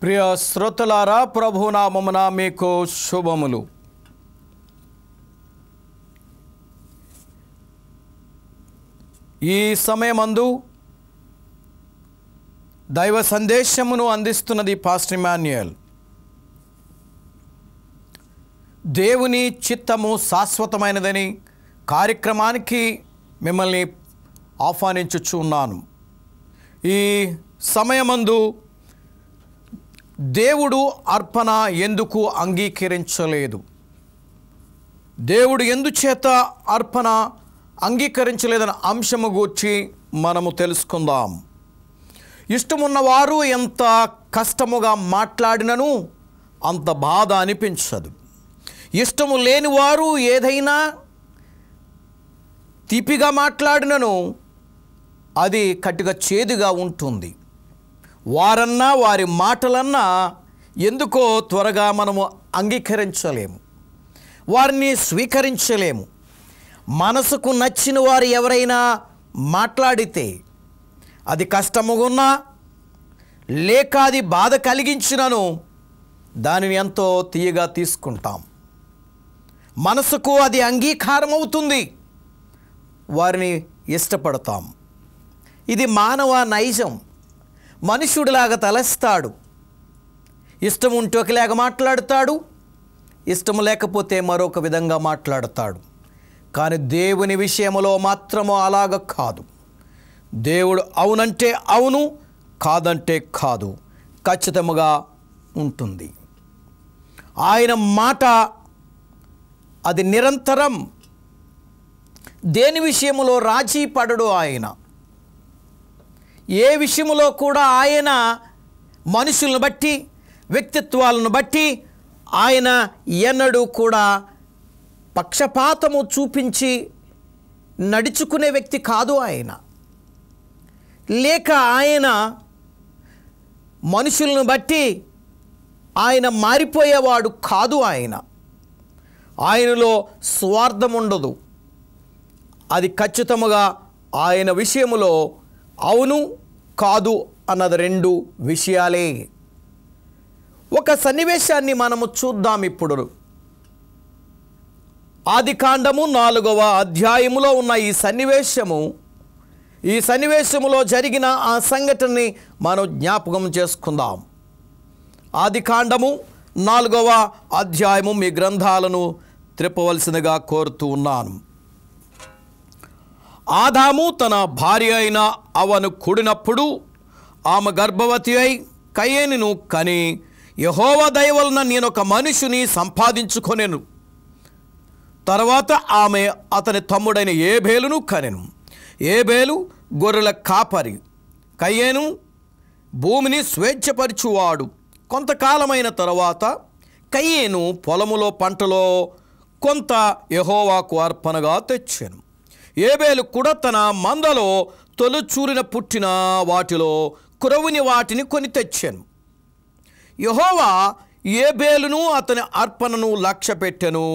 ప్రియ శ్రోతలారా ప్రభునామమున మీకు శుభములు ఈ సమయమందు దైవ సందేశమును అందిస్తున్నది పాస్టర్ దేవుని చిత్తము శాశ్వతమైనదని కార్యక్రమానికి మిమ్మల్ని ఆహ్వానించుచున్నాను ఈ సమయమందు దేవుడు అర్పణ ఎందుకు అంగీకరించలేదు దేవుడు ఎందుచేత అర్పణ అంగీకరించలేదన్న అంశము గూర్చి మనము తెలుసుకుందాం ఇష్టమున్నవారు ఎంత కష్టముగా మాట్లాడినను అంత బాధ అనిపించదు ఇష్టము లేనివారు ఏదైనా తీపిగా మాట్లాడినను అది కట్టుగా చేదుగా ఉంటుంది వారన్నా వారి మాటలన్నా ఎందుకో త్వరగా మనము అంగీకరించలేము వారిని స్వీకరించలేము మనసుకు నచ్చిన వారు ఎవరైనా మాట్లాడితే అది కష్టముగున్నా లేక అది బాధ కలిగించినను దానిని ఎంతో తీయగా తీసుకుంటాం మనసుకు అది అంగీకారం అవుతుంది వారిని ఇష్టపడతాం ఇది మానవ నైజం మనుషుడిలాగా తలస్తాడు ఇష్టం ఒకలాగ మాట్లాడతాడు ఇష్టం లేకపోతే మరొక విధంగా మాట్లాడతాడు కానీ దేవుని విషయంలో మాత్రము అలాగ కాదు దేవుడు అవునంటే అవును కాదంటే కాదు ఖచ్చితముగా ఉంటుంది ఆయన మాట అది నిరంతరం దేని విషయంలో రాజీ పడడు ఆయన ఏ విషయంలో కూడా ఆయన మనుషులను బట్టి వ్యక్తిత్వాలను బట్టి ఆయన ఎన్నడూ కూడా పక్షపాతము చూపించి నడుచుకునే వ్యక్తి కాదు ఆయన లేక ఆయన మనుషులను బట్టి ఆయన మారిపోయేవాడు కాదు ఆయన ఆయనలో స్వార్థం ఉండదు అది ఖచ్చితముగా ఆయన విషయంలో అవును కాదు అన్నది రెండు విషయాలే ఒక సన్నివేశాన్ని మనము చూద్దాం ఇప్పుడు ఆది కాండము నాలుగవ అధ్యాయములో ఉన్న ఈ సన్నివేశము ఈ సన్నివేశములో జరిగిన ఆ సంఘటనని మనం జ్ఞాపకం చేసుకుందాం ఆది కాండము నాలుగవ అధ్యాయము మీ గ్రంథాలను త్రిప్పవలసిందిగా కోరుతూ ఉన్నాను ఆదాము తన భార్య అయిన అవను కూడినప్పుడు ఆమె గర్భవతి అయి కయేనును కని యహోవ దయవలన నేను ఒక మనిషిని సంపాదించుకొనేను తర్వాత ఆమె అతని తమ్ముడైన ఏబేలును కనెను ఏబేలు గొర్రెల కాపరి కయ్యేను భూమిని స్వేచ్ఛపరిచువాడు కొంతకాలమైన తర్వాత కయ్యేను పొలములో పంటలో కొంత యహోవాకు అర్పణగా తెచ్చాను ఏబేలు కూడా తన మందలో తొలుచూరిన పుట్టిన వాటిలో కురవుని వాటిని కొని తెచ్చాను యహోవా ఏబేలును అతని అర్పణను లక్ష్య పెట్టెను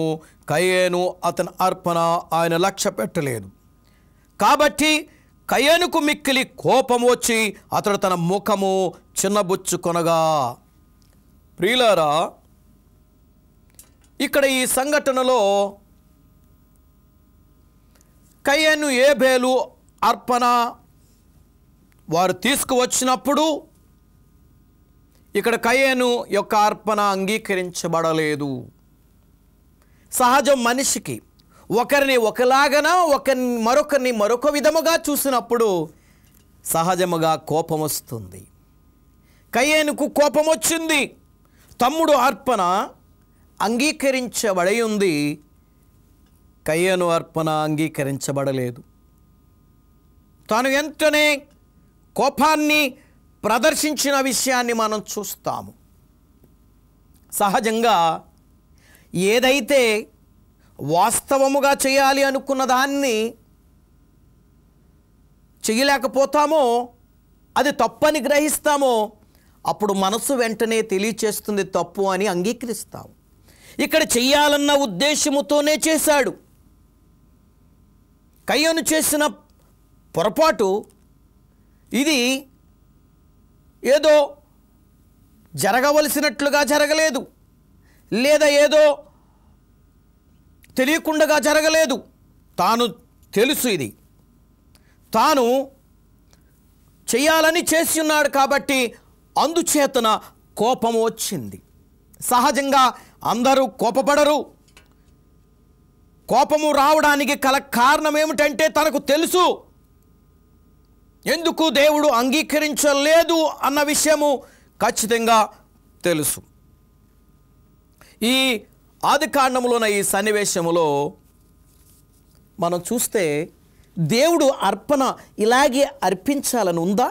కయ్యేను అతని అర్పణ ఆయన లక్ష్య పెట్టలేదు కాబట్టి కయ్యేనుకు మిక్కిలి కోపం వచ్చి అతడు తన ముఖము చిన్నబుచ్చుకొనగా ప్రియులారా ఇక్కడ ఈ సంఘటనలో కయ్యను ఏబేలు అర్పణ వారు తీసుకువచ్చినప్పుడు ఇక్కడ కయ్యను యొక్క అర్పణ అంగీకరించబడలేదు సహజ మనిషికి ఒకరిని ఒకలాగన ఒక మరొకరిని మరొక విధముగా చూసినప్పుడు సహజముగా కోపం వస్తుంది కయ్యేనుకు కోపం వచ్చింది తమ్ముడు అర్పణ అంగీకరించబడి ఉంది కయ్యను అర్పణ అంగీకరించబడలేదు తాను వెంటనే కోపాన్ని ప్రదర్శించిన విషయాన్ని మనం చూస్తాము సహజంగా ఏదైతే వాస్తవముగా చేయాలి అనుకున్న దాన్ని చేయలేకపోతామో అది తప్పని గ్రహిస్తామో అప్పుడు మనసు వెంటనే తెలియచేస్తుంది తప్పు అని అంగీకరిస్తాము ఇక్కడ చెయ్యాలన్న ఉద్దేశముతోనే చేశాడు కయ్యను చేసిన పొరపాటు ఇది ఏదో జరగవలసినట్లుగా జరగలేదు లేదా ఏదో తెలియకుండా జరగలేదు తాను తెలుసు ఇది తాను చేయాలని చేసి ఉన్నాడు కాబట్టి అందుచేతన కోపం వచ్చింది సహజంగా అందరూ కోపపడరు కోపము రావడానికి కల కారణం ఏమిటంటే తనకు తెలుసు ఎందుకు దేవుడు అంగీకరించలేదు అన్న విషయము ఖచ్చితంగా తెలుసు ఈ కాండములోన ఈ సన్నివేశములో మనం చూస్తే దేవుడు అర్పణ ఇలాగే అర్పించాలని ఉందా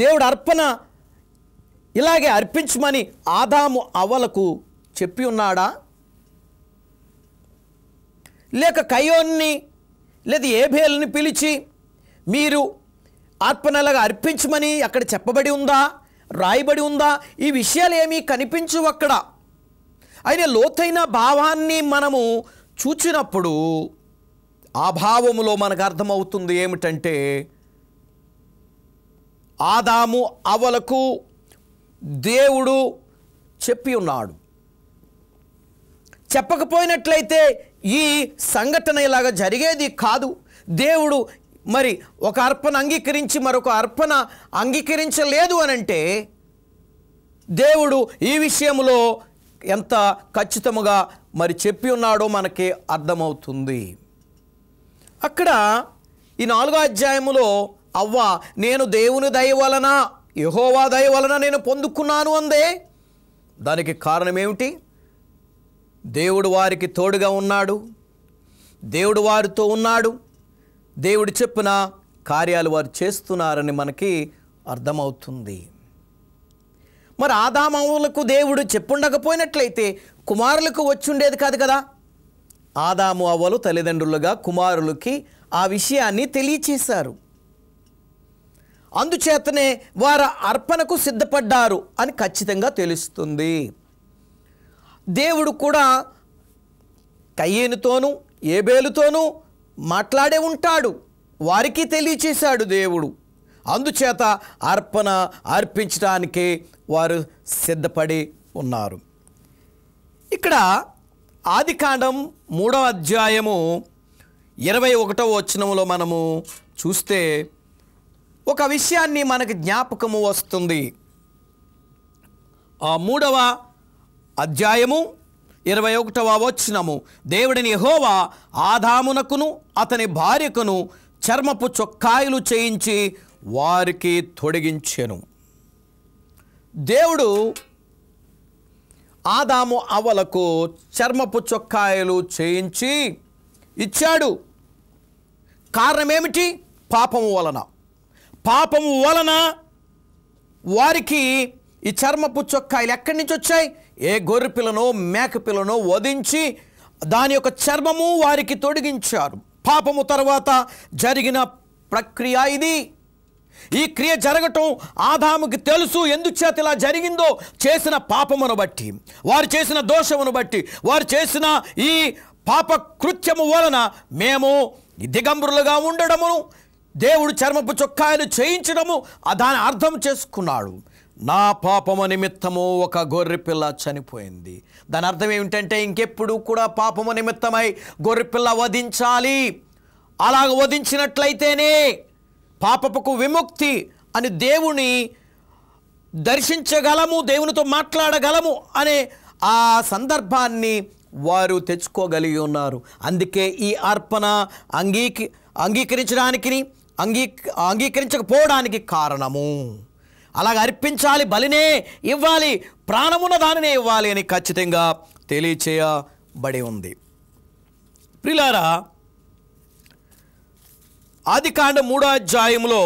దేవుడు అర్పణ ఇలాగే అర్పించమని ఆదాము అవలకు చెప్పి ఉన్నాడా లేక కయోన్ని లేదా ఏబేల్ని పిలిచి మీరు ఆత్మనలగా అర్పించమని అక్కడ చెప్పబడి ఉందా రాయబడి ఉందా ఈ విషయాలు ఏమీ కనిపించు అక్కడ అయిన లోతైన భావాన్ని మనము చూచినప్పుడు ఆ భావములో మనకు అర్థమవుతుంది ఏమిటంటే ఆదాము అవలకు దేవుడు చెప్పి ఉన్నాడు చెప్పకపోయినట్లయితే ఈ సంఘటన ఇలాగ జరిగేది కాదు దేవుడు మరి ఒక అర్పణ అంగీకరించి మరొక అర్పణ అంగీకరించలేదు అనంటే దేవుడు ఈ విషయంలో ఎంత ఖచ్చితముగా మరి చెప్పి ఉన్నాడో మనకి అర్థమవుతుంది అక్కడ ఈ నాలుగో అధ్యాయములో అవ్వ నేను దేవుని దయ వలన యహోవా దయ వలన నేను పొందుకున్నాను అందే దానికి కారణం ఏమిటి దేవుడు వారికి తోడుగా ఉన్నాడు దేవుడు వారితో ఉన్నాడు దేవుడు చెప్పిన కార్యాలు వారు చేస్తున్నారని మనకి అర్థమవుతుంది మరి ఆదామవులకు దేవుడు చెప్పుండకపోయినట్లయితే కుమారులకు వచ్చుండేది కాదు కదా ఆదాము అవ్వలు తల్లిదండ్రులుగా కుమారులకి ఆ విషయాన్ని తెలియచేశారు అందుచేతనే వారు అర్పణకు సిద్ధపడ్డారు అని ఖచ్చితంగా తెలుస్తుంది దేవుడు కూడా కయ్యేనుతోనూ ఏబేలుతోనూ మాట్లాడే ఉంటాడు వారికి తెలియచేశాడు దేవుడు అందుచేత అర్పణ అర్పించడానికి వారు సిద్ధపడి ఉన్నారు ఇక్కడ ఆదికాండం మూడవ అధ్యాయము ఇరవై ఒకటవ వచనంలో మనము చూస్తే ఒక విషయాన్ని మనకు జ్ఞాపకము వస్తుంది ఆ మూడవ అధ్యాయము ఇరవై ఒకటవ వచ్చినము దేవుడిని యహోవా ఆదామునకును అతని భార్యకును చర్మపు చొక్కాయలు చేయించి వారికి తొడిగించెను దేవుడు ఆదాము అవలకు చర్మపు చొక్కాయలు చేయించి ఇచ్చాడు కారణమేమిటి పాపము వలన పాపము వలన వారికి ఈ చర్మపు చొక్కాయలు ఎక్కడి నుంచి వచ్చాయి ఏ గొర్రె పిల్లనో మేక పిల్లనో వధించి దాని యొక్క చర్మము వారికి తొడిగించారు పాపము తర్వాత జరిగిన ప్రక్రియ ఇది ఈ క్రియ జరగటం ఆదాముకి తెలుసు ఎందుచేత ఇలా జరిగిందో చేసిన పాపమును బట్టి వారు చేసిన దోషమును బట్టి వారు చేసిన ఈ పాప కృత్యము వలన మేము దిగంబరులుగా ఉండడము దేవుడు చర్మపు చొక్కాయలు చేయించడము దాని అర్థం చేసుకున్నాడు నా పాపము నిమిత్తము ఒక గొర్రెపిల్ల చనిపోయింది దాని అర్థం ఏమిటంటే ఇంకెప్పుడు కూడా పాపము నిమిత్తమై గొర్రెపిల్ల వధించాలి అలాగ వధించినట్లయితేనే పాపపుకు విముక్తి అని దేవుని దర్శించగలము దేవునితో మాట్లాడగలము అనే ఆ సందర్భాన్ని వారు తెచ్చుకోగలిగి ఉన్నారు అందుకే ఈ అర్పణ అంగీకి అంగీకరించడానికి అంగీ అంగీకరించకపోవడానికి కారణము అలాగ అర్పించాలి బలినే ఇవ్వాలి ప్రాణమున్న దానినే ఇవ్వాలి అని ఖచ్చితంగా తెలియచేయబడి ఉంది ప్రిలారా ఆదికాండ మూడో అధ్యాయంలో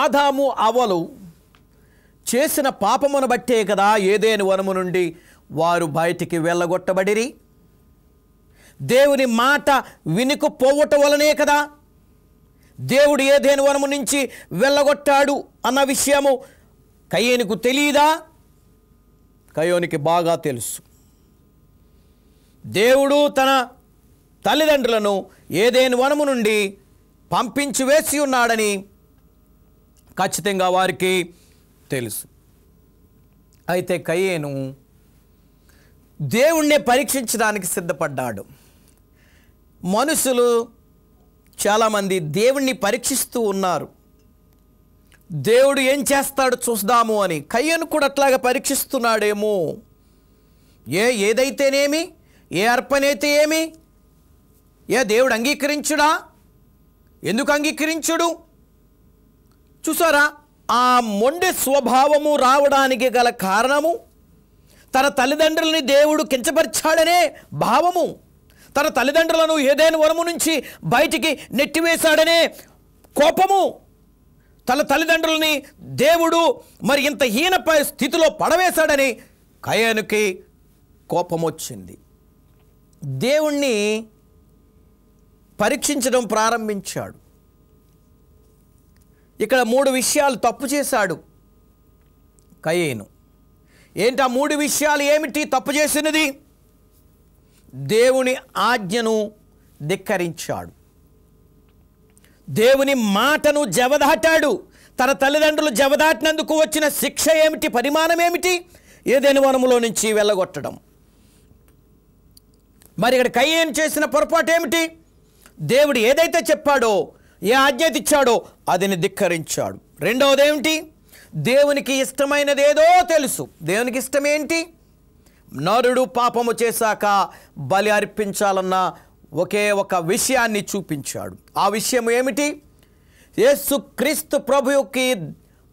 ఆదాము అవలు చేసిన పాపమును బట్టే కదా ఏదేని వనము నుండి వారు బయటికి వెళ్ళగొట్టబడిరి దేవుని మాట పోవటం వలనే కదా దేవుడు ఏదేని వనము నుంచి వెళ్ళగొట్టాడు అన్న విషయము కయ్యేనికి తెలియదా కయోనికి బాగా తెలుసు దేవుడు తన తల్లిదండ్రులను ఏదేని వనము నుండి పంపించి వేసి ఉన్నాడని ఖచ్చితంగా వారికి తెలుసు అయితే కయ్యేను దేవుణ్ణి పరీక్షించడానికి సిద్ధపడ్డాడు మనుషులు చాలామంది దేవుణ్ణి పరీక్షిస్తూ ఉన్నారు దేవుడు ఏం చేస్తాడు చూద్దాము అని కయ్యను కూడా అట్లాగా పరీక్షిస్తున్నాడేమో ఏ ఏదైతేనేమి ఏ అర్పణైతే ఏమి ఏ దేవుడు అంగీకరించుడా ఎందుకు అంగీకరించుడు చూసారా ఆ మొండి స్వభావము రావడానికి గల కారణము తన తల్లిదండ్రులని దేవుడు కించపరిచాడనే భావము తన తల్లిదండ్రులను ఏదైనా వరము నుంచి బయటికి నెట్టివేశాడనే కోపము తన తల్లిదండ్రులని దేవుడు మరి ఇంత హీనపై స్థితిలో పడవేశాడని కయానికి కోపం వచ్చింది దేవుణ్ణి పరీక్షించడం ప్రారంభించాడు ఇక్కడ మూడు విషయాలు తప్పు చేశాడు కయేను ఏంటి ఆ మూడు విషయాలు ఏమిటి తప్పు చేసినది దేవుని ఆజ్ఞను ధిక్కరించాడు దేవుని మాటను జవదాటాడు తన తల్లిదండ్రులు జవదాటినందుకు వచ్చిన శిక్ష ఏమిటి పరిమాణం ఏమిటి ఏదైనా వనములో నుంచి వెళ్ళగొట్టడం మరి ఇక్కడ ఏం చేసిన పొరపాటు ఏమిటి దేవుడు ఏదైతే చెప్పాడో ఏ ఆజ్ఞత ఇచ్చాడో అదిని ధిక్కరించాడు రెండవది ఏమిటి దేవునికి ఇష్టమైనది ఏదో తెలుసు దేవునికి ఇష్టం ఏంటి నరుడు పాపము చేశాక బలి అర్పించాలన్న ఒకే ఒక విషయాన్ని చూపించాడు ఆ విషయం ఏమిటి యేసు క్రీస్తు ప్రభువుకి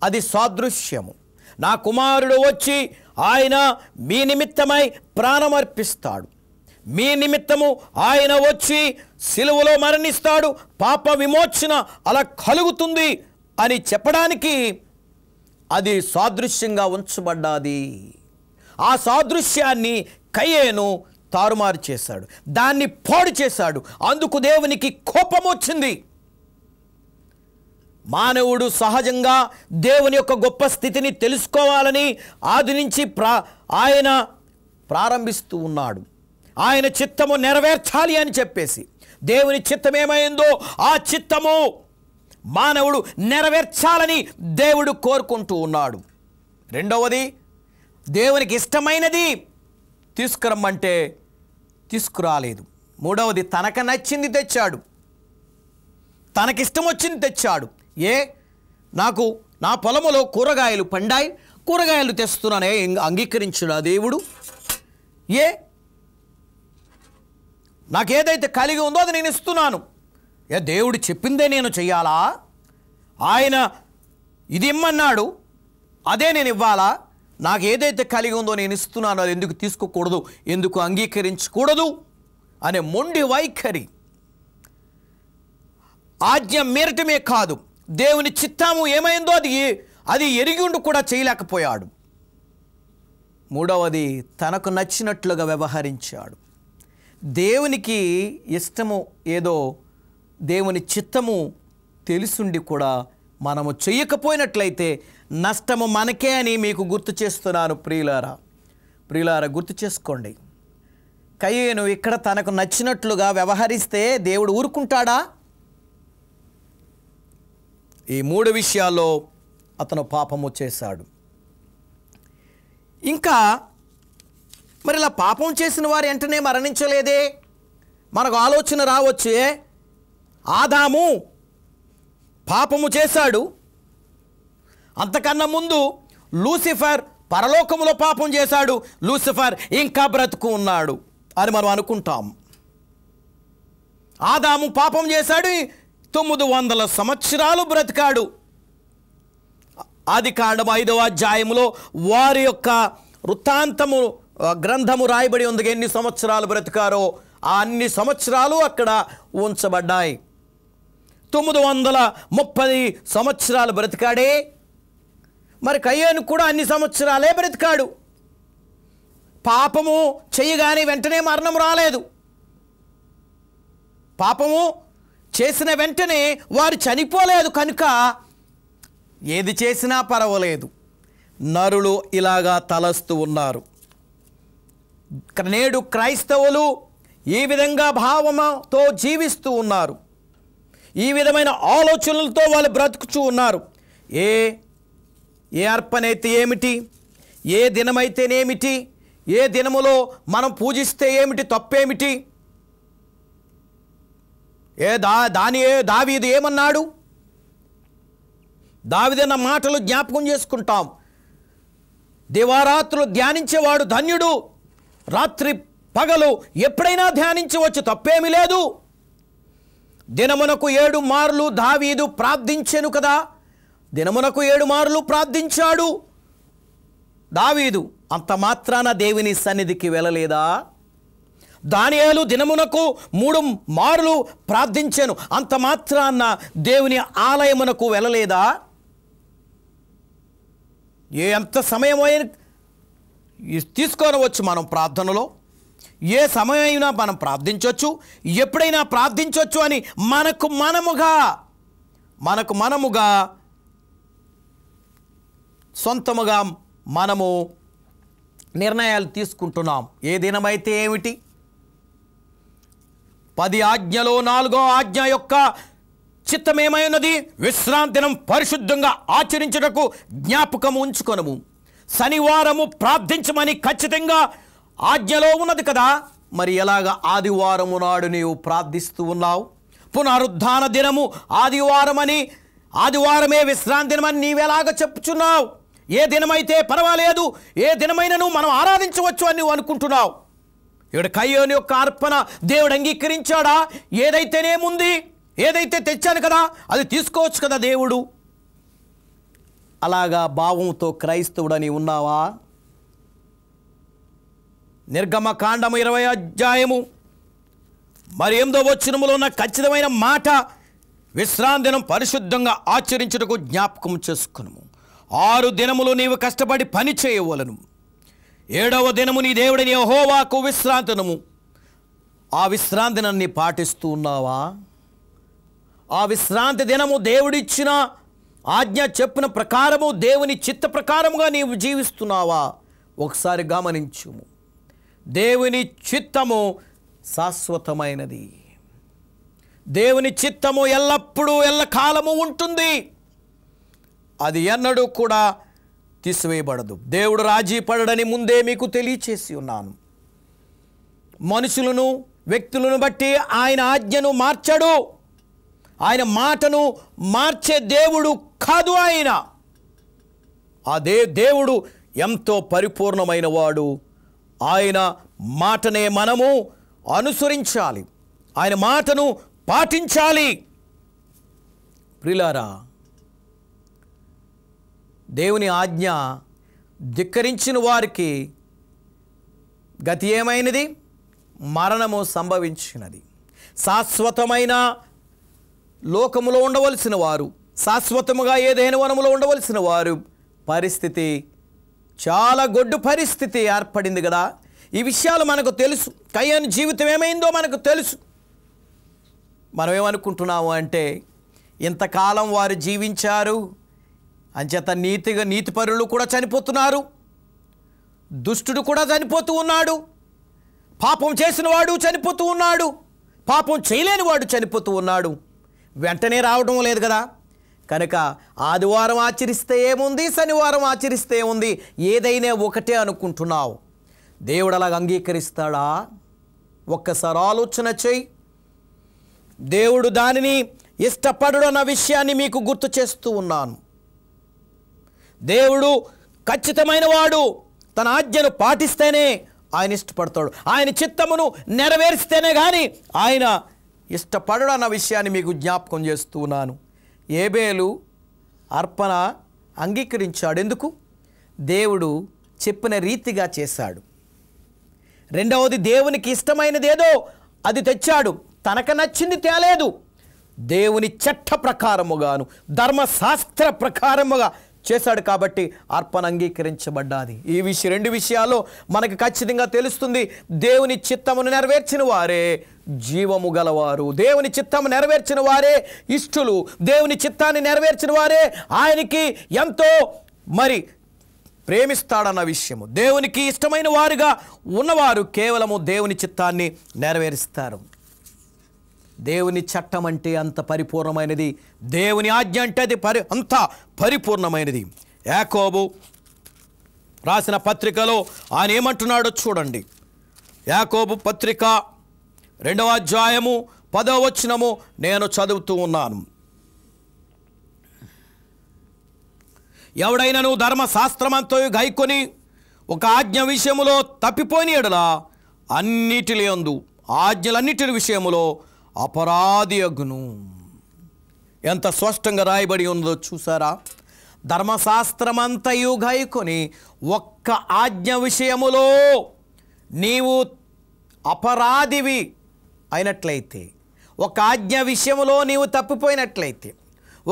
అది సాదృశ్యము నా కుమారుడు వచ్చి ఆయన మీ నిమిత్తమై ప్రాణమర్పిస్తాడు మీ నిమిత్తము ఆయన వచ్చి సిలువలో మరణిస్తాడు పాప విమోచన అలా కలుగుతుంది అని చెప్పడానికి అది సాదృశ్యంగా ఉంచబడ్డాది ఆ సాదృశ్యాన్ని కయ్యేను తారుమారు చేశాడు దాన్ని పాడు చేశాడు అందుకు దేవునికి కోపం వచ్చింది మానవుడు సహజంగా దేవుని యొక్క గొప్ప స్థితిని తెలుసుకోవాలని ఆది నుంచి ప్రా ఆయన ప్రారంభిస్తూ ఉన్నాడు ఆయన చిత్తము నెరవేర్చాలి అని చెప్పేసి దేవుని చిత్తం ఏమైందో ఆ చిత్తము మానవుడు నెరవేర్చాలని దేవుడు కోరుకుంటూ ఉన్నాడు రెండవది దేవునికి ఇష్టమైనది తీసుకురమ్మంటే తీసుకురాలేదు మూడవది తనకు నచ్చింది తెచ్చాడు తనకిష్టం వచ్చింది తెచ్చాడు ఏ నాకు నా పొలములో కూరగాయలు పండాయి కూరగాయలు తెస్తున్నానే అంగీకరించడు దేవుడు ఏ నాకేదైతే కలిగి ఉందో అది నేను ఇస్తున్నాను ఏ దేవుడు చెప్పిందే నేను చెయ్యాలా ఆయన ఇది ఇమ్మన్నాడు అదే నేను ఇవ్వాలా నాకు ఏదైతే కలిగి ఉందో నేను ఇస్తున్నానో అది ఎందుకు తీసుకోకూడదు ఎందుకు అంగీకరించకూడదు అనే మొండి వైఖరి ఆజ్ఞ మీరటమే కాదు దేవుని చిత్తాము ఏమైందో అది అది ఎరిగి ఉండి కూడా చేయలేకపోయాడు మూడవది తనకు నచ్చినట్లుగా వ్యవహరించాడు దేవునికి ఇష్టము ఏదో దేవుని చిత్తము తెలిసుండి కూడా మనము చెయ్యకపోయినట్లయితే నష్టము మనకే అని మీకు గుర్తు చేస్తున్నాను ప్రియులారా ప్రియులారా గుర్తు చేసుకోండి కయ్యను ఇక్కడ తనకు నచ్చినట్లుగా వ్యవహరిస్తే దేవుడు ఊరుకుంటాడా ఈ మూడు విషయాల్లో అతను పాపము చేశాడు ఇంకా మరి ఇలా పాపం చేసిన వారు వెంటనే మరణించలేదే మనకు ఆలోచన ఏ ఆదాము పాపము చేశాడు అంతకన్నా ముందు లూసిఫర్ పరలోకములో పాపం చేశాడు లూసిఫర్ ఇంకా బ్రతుకు ఉన్నాడు అని మనం అనుకుంటాం ఆదాము పాపం చేశాడు తొమ్మిది వందల సంవత్సరాలు బ్రతికాడు ఆది కాండము ఐదవ అధ్యాయములో వారి యొక్క వృత్తాంతము గ్రంథము రాయబడి ఉంది ఎన్ని సంవత్సరాలు బ్రతికారో ఆ అన్ని సంవత్సరాలు అక్కడ ఉంచబడ్డాయి తొమ్మిది వందల ముప్పై సంవత్సరాలు బ్రతికాడే మరి కయ్యను కూడా అన్ని సంవత్సరాలే బ్రతికాడు పాపము చేయగానే వెంటనే మరణం రాలేదు పాపము చేసిన వెంటనే వారు చనిపోలేదు కనుక ఏది చేసినా పర్వలేదు నరులు ఇలాగా తలస్తూ ఉన్నారు నేడు క్రైస్తవులు ఈ విధంగా భావముతో జీవిస్తూ ఉన్నారు ఈ విధమైన ఆలోచనలతో వాళ్ళు బ్రతుకుచూ ఉన్నారు ఏ ఏ అర్పణైతే ఏమిటి ఏ దినమైతేనేమిటి ఏ దినములో మనం పూజిస్తే ఏమిటి తప్పేమిటి ఏ దా దాని ఏ దావీది ఏమన్నాడు దావిదన్న మాటలు జ్ఞాపకం చేసుకుంటాం దివారాత్రులు ధ్యానించేవాడు ధన్యుడు రాత్రి పగలు ఎప్పుడైనా ధ్యానించవచ్చు తప్పేమీ లేదు దినమునకు ఏడు మార్లు దావీదు ప్రార్థించెను కదా దినమునకు ఏడు మార్లు ప్రార్థించాడు దావీదు అంత మాత్రాన దేవుని సన్నిధికి వెళ్ళలేదా దానియాలు దినమునకు మూడు మార్లు ప్రార్థించాను అంత మాత్రాన దేవుని ఆలయమునకు వెళ్ళలేదా ఏ ఎంత సమయమైన తీసుకోనవచ్చు మనం ప్రార్థనలో ఏ సమయమైనా మనం ప్రార్థించవచ్చు ఎప్పుడైనా ప్రార్థించవచ్చు అని మనకు మనముగా మనకు మనముగా సొంతముగా మనము నిర్ణయాలు తీసుకుంటున్నాం ఏ దినమైతే ఏమిటి పది ఆజ్ఞలో నాలుగో ఆజ్ఞ యొక్క చిత్తమేమైనది విశ్రాంతినం పరిశుద్ధంగా ఆచరించుటకు జ్ఞాపకం ఉంచుకొనము శనివారము ప్రార్థించమని ఖచ్చితంగా ఆజ్ఞలో ఉన్నది కదా మరి ఎలాగ ఆదివారము నాడు నీవు ప్రార్థిస్తూ ఉన్నావు పునరుద్ధాన దినము ఆదివారమని ఆదివారమే విశ్రాంతి దినమని నీవెలాగ చెప్పుచున్నావు ఏ దినమైతే పర్వాలేదు ఏ దినమైనను మనం ఆరాధించవచ్చు అని నువ్వు అనుకుంటున్నావు ఇక్కడ కయ్యోని యొక్క అర్పణ దేవుడు అంగీకరించాడా ఏదైతేనేముంది ఏదైతే తెచ్చాను కదా అది తీసుకోవచ్చు కదా దేవుడు అలాగా భావంతో క్రైస్తవుడని ఉన్నావా నిర్గమ కాండము ఇరవై అధ్యాయము మరి ఎనిమిదో వచ్చినములో ఉన్న ఖచ్చితమైన మాట విశ్రాంతినం పరిశుద్ధంగా ఆచరించుటకు జ్ఞాపకం చేసుకును ఆరు దినములు నీవు కష్టపడి పని చేయవలను ఏడవ దినము నీ దేవుడిని హోవాకు విశ్రాంతినము ఆ విశ్రాంతి నన్ను పాటిస్తూ ఉన్నావా ఆ విశ్రాంతి దినము దేవుడిచ్చిన ఆజ్ఞ చెప్పిన ప్రకారము దేవుని చిత్త ప్రకారముగా నీవు జీవిస్తున్నావా ఒకసారి గమనించుము దేవుని చిత్తము శాశ్వతమైనది దేవుని చిత్తము ఎల్లప్పుడూ ఎల్లకాలము ఉంటుంది అది ఎన్నడూ కూడా తీసివేయబడదు దేవుడు రాజీ పడడని ముందే మీకు తెలియచేసి ఉన్నాను మనుషులను వ్యక్తులను బట్టి ఆయన ఆజ్ఞను మార్చడు ఆయన మాటను మార్చే దేవుడు కాదు ఆయన ఆ దేవుడు ఎంతో పరిపూర్ణమైన వాడు ఆయన మాటనే మనము అనుసరించాలి ఆయన మాటను పాటించాలి ప్రిలారా దేవుని ఆజ్ఞ ధిక్కరించిన వారికి గతి ఏమైనది మరణము సంభవించినది శాశ్వతమైన లోకములో ఉండవలసిన వారు శాశ్వతముగా ఏదైనా వనములో ఉండవలసిన వారు పరిస్థితి చాలా గొడ్డు పరిస్థితి ఏర్పడింది కదా ఈ విషయాలు మనకు తెలుసు కయ్యన్ జీవితం ఏమైందో మనకు తెలుసు మనం ఏమనుకుంటున్నాము అంటే ఇంతకాలం వారు జీవించారు అంచేత నీతిగా నీతిపరులు కూడా చనిపోతున్నారు దుష్టుడు కూడా చనిపోతూ ఉన్నాడు పాపం చేసిన వాడు చనిపోతూ ఉన్నాడు పాపం చేయలేని వాడు చనిపోతూ ఉన్నాడు వెంటనే రావడం లేదు కదా కనుక ఆదివారం ఆచరిస్తే ఏముంది శనివారం ఆచరిస్తే ఏముంది ఏదైనా ఒకటే అనుకుంటున్నావు దేవుడు అలాగ అంగీకరిస్తాడా ఒక్కసారి ఆలోచన చేయి దేవుడు దానిని ఇష్టపడడు అన్న విషయాన్ని మీకు గుర్తు చేస్తూ ఉన్నాను దేవుడు ఖచ్చితమైన వాడు తన ఆజ్ఞను పాటిస్తేనే ఆయన ఇష్టపడతాడు ఆయన చిత్తమును నెరవేరిస్తేనే కానీ ఆయన ఇష్టపడడు అన్న విషయాన్ని మీకు జ్ఞాపకం చేస్తూ ఉన్నాను ఏబేలు అర్పణ అంగీకరించాడు ఎందుకు దేవుడు చెప్పిన రీతిగా చేశాడు రెండవది దేవునికి ఇష్టమైనదేదో అది తెచ్చాడు తనకు నచ్చింది తేలేదు దేవుని చట్ట ప్రకారముగాను ధర్మశాస్త్ర ప్రకారముగా చేశాడు కాబట్టి అర్పణ అంగీకరించబడ్డాది ఈ విషయం రెండు విషయాలు మనకు ఖచ్చితంగా తెలుస్తుంది దేవుని చిత్తమును నెరవేర్చిన వారే జీవము గలవారు దేవుని చిత్తము నెరవేర్చిన వారే ఇష్టులు దేవుని చిత్తాన్ని నెరవేర్చిన వారే ఆయనకి ఎంతో మరి ప్రేమిస్తాడన్న విషయము దేవునికి ఇష్టమైన వారుగా ఉన్నవారు కేవలము దేవుని చిత్తాన్ని నెరవేరుస్తారు దేవుని చట్టం అంటే అంత పరిపూర్ణమైనది దేవుని ఆజ్ఞ అంటే అది పరి అంత పరిపూర్ణమైనది యాకోబు రాసిన పత్రికలో ఆయన ఏమంటున్నాడో చూడండి యాకోబు పత్రిక రెండవ అధ్యాయము పదవ వచ్చినము నేను చదువుతూ ఉన్నాను ఎవడైనను ధర్మశాస్త్రమంతో గైకొని ఒక ఆజ్ఞ విషయములో తప్పిపోయిన అన్నిటిలేందు అన్నిటిలో ఆజ్ఞలన్నిటి విషయములో అపరాధి అగును ఎంత స్పష్టంగా రాయబడి ఉన్నదో చూసారా ధర్మశాస్త్రమంతయు గైకొని ఒక్క ఆజ్ఞ విషయములో నీవు అపరాధివి అయినట్లయితే ఒక ఆజ్ఞ విషయములో నీవు తప్పిపోయినట్లయితే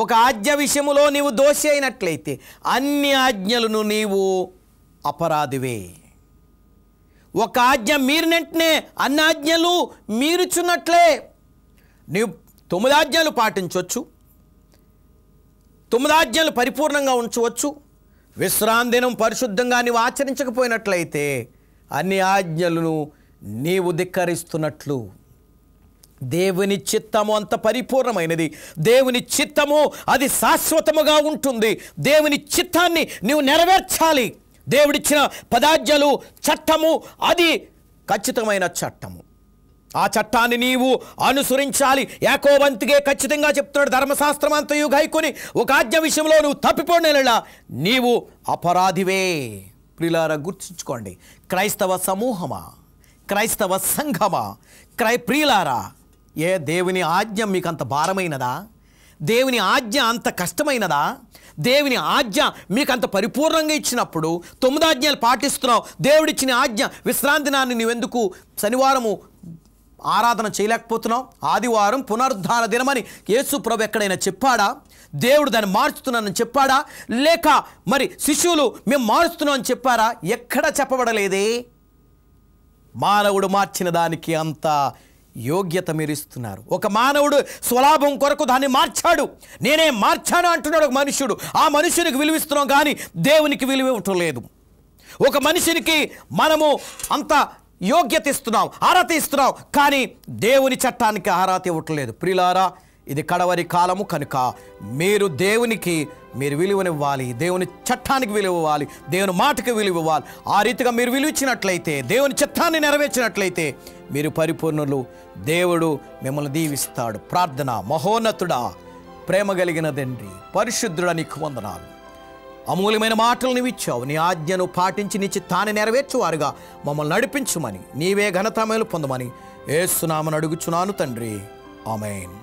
ఒక ఆజ్ఞ విషయములో నీవు దోషి అయినట్లయితే అన్ని ఆజ్ఞలను నీవు అపరాధివే ఒక ఆజ్ఞ మీరినట్నే అన్ని ఆజ్ఞలు మీరుచున్నట్లే నీవు తొమ్మిదాజ్ఞలు పాటించవచ్చు తొమ్మిదాజ్ఞలు పరిపూర్ణంగా ఉంచవచ్చు విశ్రాంతినం పరిశుద్ధంగా నీవు ఆచరించకపోయినట్లయితే అన్ని ఆజ్ఞలను నీవు ధిక్కరిస్తున్నట్లు దేవుని చిత్తము అంత పరిపూర్ణమైనది దేవుని చిత్తము అది శాశ్వతముగా ఉంటుంది దేవుని చిత్తాన్ని నీవు నెరవేర్చాలి దేవుడిచ్చిన పదాజ్ఞలు చట్టము అది ఖచ్చితమైన చట్టము ఆ చట్టాన్ని నీవు అనుసరించాలి యాకోవంతికే ఖచ్చితంగా చెప్తున్నాడు ధర్మశాస్త్రం అంతయు గైకొని ఒక ఆజ్ఞ విషయంలో నువ్వు తప్పిపోయినలా నీవు అపరాధివే ప్రిలార గుర్తుంచుకోండి క్రైస్తవ సమూహమా క్రైస్తవ సంఘమా క్రై ప్రియులారా ఏ దేవుని ఆజ్ఞ మీకు అంత భారమైనదా దేవుని ఆజ్ఞ అంత కష్టమైనదా దేవుని ఆజ్ఞ మీకు అంత పరిపూర్ణంగా ఇచ్చినప్పుడు తొమ్మిది ఆజ్ఞలు పాటిస్తున్నావు దేవుడిచ్చిన ఆజ్ఞ విశ్రాంతి నాన్ని నువ్వెందుకు శనివారము ఆరాధన చేయలేకపోతున్నాం ఆదివారం పునరుద్ధాన దినమని యేసు ప్రభు ఎక్కడైనా చెప్పాడా దేవుడు దాన్ని మార్చుతున్నానని చెప్పాడా లేక మరి శిష్యులు మేము మారుస్తున్నాం అని చెప్పారా ఎక్కడ చెప్పబడలేదే మానవుడు మార్చిన దానికి అంత యోగ్యత మీరు ఇస్తున్నారు ఒక మానవుడు స్వలాభం కొరకు దాన్ని మార్చాడు నేనే మార్చాను అంటున్నాడు ఒక మనుషుడు ఆ మనుషునికి విలువిస్తున్నాం కానీ దేవునికి విలువ ఇవ్వటం లేదు ఒక మనిషినికి మనము అంత యోగ్యత ఇస్తున్నావు అర్హత ఇస్తున్నావు కానీ దేవుని చట్టానికి అర్హత ఇవ్వట్లేదు ప్రిలారా ఇది కడవరి కాలము కనుక మీరు దేవునికి మీరు విలువనివ్వాలి దేవుని చట్టానికి విలువ ఇవ్వాలి దేవుని మాటకి విలువ ఇవ్వాలి ఆ రీతిగా మీరు ఇచ్చినట్లయితే దేవుని చట్టాన్ని నెరవేర్చినట్లయితే మీరు పరిపూర్ణులు దేవుడు మిమ్మల్ని దీవిస్తాడు ప్రార్థన మహోన్నతుడా ప్రేమ కలిగిన తండ్రి పరిశుద్ధుడ నీకు వందనాలు అమూల్యమైన మాటలు నీవిచ్చావు నీ ఆజ్ఞను పాటించి నీ చిత్తాన్ని నెరవేర్చువారుగా మమ్మల్ని నడిపించుమని నీవే ఘనత మేలు పొందమని ఏసునామని అడుగుచున్నాను తండ్రి ఆమెన్